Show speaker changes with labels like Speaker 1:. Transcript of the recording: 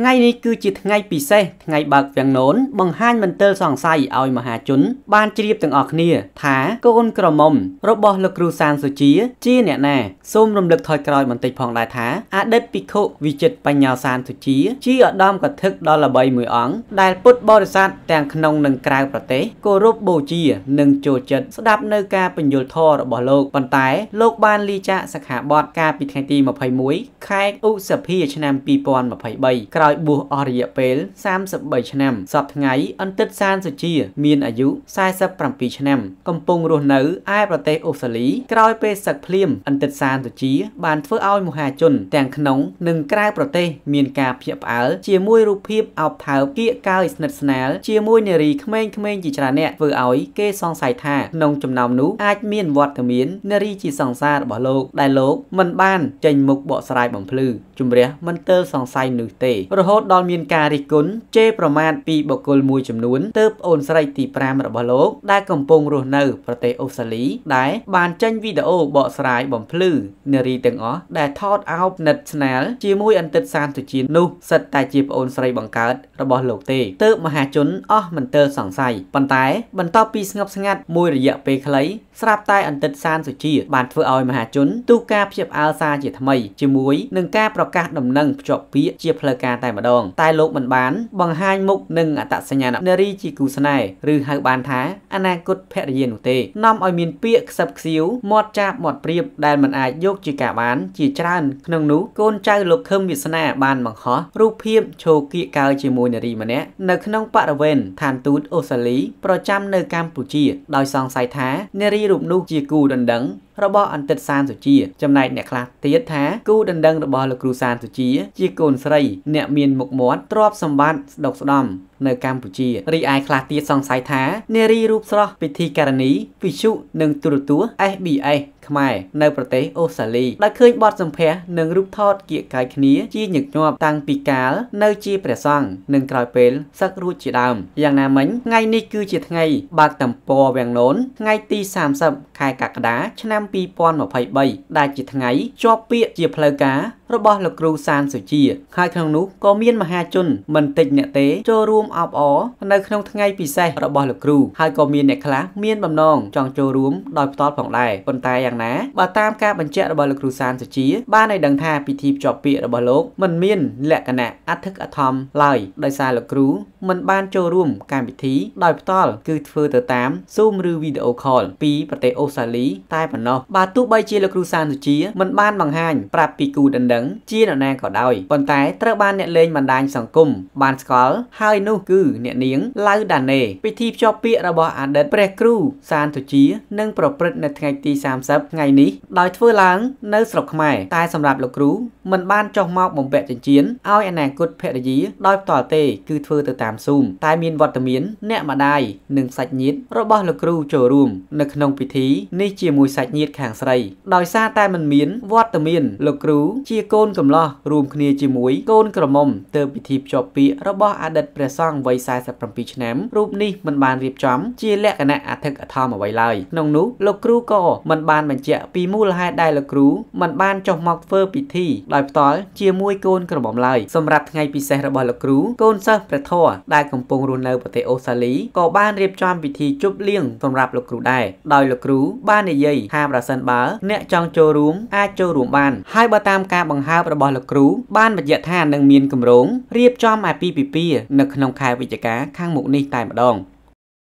Speaker 1: ថ្ងៃនេះគឺជាថ្ងៃពិសេសថ្ងៃបើកវាំងនូនបង្ហាញមន្ទិលសង្ស័យឲ្យមហាជនបានជ្រាបទាំងអស់គ្នាថាកូនក្រមុំរបស់លោកគ្រូសានសុជាជាអ្នកណាសូមរំលឹកថយក្រោយបន្តិចផងដែរថាអតីតភិក្ខុវិចិត្របញ្ញោសានសុជាជាឧត្តមកថាដល់ល្បីមួយអង្គដែលពុទ្ធបរិស័ទទាំងក្នុងនិងក្រៅប្រទេសគោរពបូជានិងចូលចិត្តស្ដាប់នៅការបញ្យលធររបស់លោកប៉ុន្តែលោកបានលាចាកសិក្ខាបទកាលពីថ្ងៃទី21ខែឧសភាឆ្នាំ2023ក្រោយដោយបួសអស់រយៈពេល33ឆ្នាំសពថ្ងៃអន្តិតសានសុជាមានអាយុ47ឆ្នាំ កំពុងរស់នៅឯប្រទេសអូស្ត្រាលីក្រោយពេលសឹកភ្លាមអន្តិតសានសុជា បានធ្វើឲ្យមហាជនទាំងក្នុងនិងក្រៅប្រទេស មានការភ្ញាក់ផ្អើលជាមួយរូបភាពអោបថើបគៀកកាយស្និទ្ធស្នាលជាមួយនារីក្មេងៗជាច្រើនអ្នកធ្វើឲ្យគេសង្ស័យថាក្នុងចំណោមនោះអាចមានវត្តមាននារីជាសង្សាររបស់លោកដែលលោកមិនបាន ចេញមុខបកស្រាយបំភ្លឺជំរះមិនទើសង្ស័យនោះទេរហូតដល់មានការរិះគន់ជេរប្រមាថពីបុគ្គលមួយចំនួនទើបអូនស្រីទី5របស់លោក ដែលកំពុងរស់នៅ ប្រទេសអូស្ត្រាលីដែលបានចេញវីដេអូបកស្រាយបំភ្លឺនារីទាំងអស់ដែល ថតអោបណិត ស្នាលជាមួយអន្តិតសានទុជានោះសិតតែជាប្អូនស្រីបង្កើតរបស់លោកទេទើបមហាជនអស់មិនទើសង្ស័យប៉ុន្តែបន្ទាប់ពីស្ងប់ស្ងាត់មួយរយៈពេលខ្លី ស្រាប់តែអន្តិតសានសុជា បានធ្វើឲ្យមហាជន ទូការភ្ជាប់អើសារជាថ្មីជាមួយនឹងការប្រកាសដំណឹងភ្ជាប់ពាក្យជាផ្លូវការតែម្ដង តែលោកមិនបាន បង្ហាញមុខនឹងអត្តសញ្ញាណនារីជាគូស្នេហ៍ឬហៅបានថា អនាគតភរិយានោះទេនាំឲ្យមានពាក្យខ្សឹបខ្សៀវមាត់ចាបមាត់ព្រៀបដែលមិនអាចយកជាការបានជាច្រើនក្នុងនោះកូនចៅលោកខឹមវាសនាបានបង្ហោះរូបភាពឈោគៀកកើជាមួយនារីម្នាក់នៅក្នុងបរិវេណឋានទូតអូស្ត្រាលីប្រចាំនៅកម្ពុជា ដោយសង្ស័យថានារីរូបនោះជាគូដណ្ដឹងរបស់អន្តិតសានសុជា ចំណែកអ្នកខ្លះទៀតថាគូដណ្ដឹងរបស់លោកគ្រូសានសុជាជាកូនស្រីអ្នកមានមុខមាត់ទ្រព្យសម្បត្តិស្ដុកស្ដំនៅកម្ពុជារីឯខ្លះទៀតសង្ស័យថា នារីរូបស្រស់ពិធីការនី វិសុនិងទូរទស្សន៍ SBS ខ្មែរនៅប្រទេសអូស្ត្រាលីដែលឃើញបទសម្ភាសន៍និងរូបថតគៀកកាយគ្នា ជាញឹកញាប់តាំងពីកាលនៅជាព្រះសង្ឃនិងក្រោយពេលសឹករួចជាដើមយ៉ាងណាមិញថ្ងៃនេះគឺជាថ្ងៃបើកតំពរវាំងនូនថ្ងៃទី30ខែកក្កដាឆ្នាំ2023ដែលជាថ្ងៃជាប់ពាក្យជាផ្លូវការរបស់លោកគ្រូសានសុជាហើយក្នុងនោះក៏មានមហាជនមិនតិចអ្នកទេចូលរួមអបអរនៅក្នុងថ្ងៃពិសេសរបស់លោកគ្រូហើយក៏មានអ្នកខ្លះមានបំណងចង់ចូលរួម ដោយផ្ទាល់ផងដែរប៉ុន្តែយ៉ាងណាបើតាមការបញ្ជាក់របស់លោកគ្រូសានសុជាបានឲ្យដឹងថាពិធីភ្ជាប់ពាក្យរបស់លោកមិនមានលក្ខណៈអធិកអធមឡើយដោយសារលោកគ្រូមិនបានចូលរួមកម្មវិធីដោយផ្ទាល់គឺធ្វើទៅតាម Zoom ឬ Video Call ពីប្រទេសអូស្ត្រាលីតែប៉ុណ្ណោះបើទោះបីជាលោកគ្រូសានសុជាមិនបានបង្ហាញប្រាប់ពីគូដណ្ដឹងដឹងជានរណាក៏ដោយប៉ុន្តែត្រូវបានអ្នកលេងបណ្ដាញសង្គមបានស្គាល់ហើយនោះគឺ អ្នកនាងឡៅដាណេពិធីភ្ជាប់ពាក្យរបស់អតីតព្រះគ្រូសានទុជានឹងប្រព្រឹត្តនៅថ្ងៃទី30ថ្ងៃនេះដោយធ្វើឡើង នៅស្រុកខ្មែរតែសម្រាប់លោកគ្រូមិនបានចុះមកបំពាក់ចិញ្ចៀនឲ្យអនាគតភរិយាដោយផ្ទាល់ទេគឺធ្វើទៅតាម Zoom តែមានវត្តមាន អ្នកម្ដាយនិងសាច់ញាតិរបស់លោកគ្រូចូលរួម នៅក្នុងពិធីនេះជាមួយសាច់ញាតិខាងស្រី ដោយសារតែមិនមានវត្តមានលោកគ្រូជាកូនកំលោះរួមគ្នាជាមួយកូនក្រមុំទៅពិធីភ្ជាប់ពាក្យរបស់អតីតព្រះសង្ឃវ័យ47ឆ្នាំរូបនេះមិនបានរៀបចំជាលក្ខណៈអធិកអធមអ្វីឡើយក្នុងនោះលោកគ្រូក៏មិនបានបញ្ជាក់ពីមូលហេតុដែលលោកគ្រូមិនបានចុះមកធ្វើពិធីដោយផ្ទាល់ជាមួយកូនក្រមុំឡើយសម្រាប់ថ្ងៃពិសេសរបស់លោកគ្រូកូនសិស្សព្រះធរដែលកំពុងរស់នៅប្រទេសអូស្ត្រាលីក៏បានរៀបចំពិធីជប់លៀងសម្រាប់លោកគ្រូដែរដោយលោកគ្រូបាននិយាយថាប្រសិនបើអ្នកចង់ចូលរួមអាចចូលរួមបានហើយបើតាមការបង្បង្ហើបរបស់លោកគ្រូបានបញ្ជាក់ថានឹងមានគម្រោងរៀបចំអាពាហ៍ពិពាហ៍នៅក្នុងខែវិច្ឆិកាខាងមុខនេះតែម្ដង។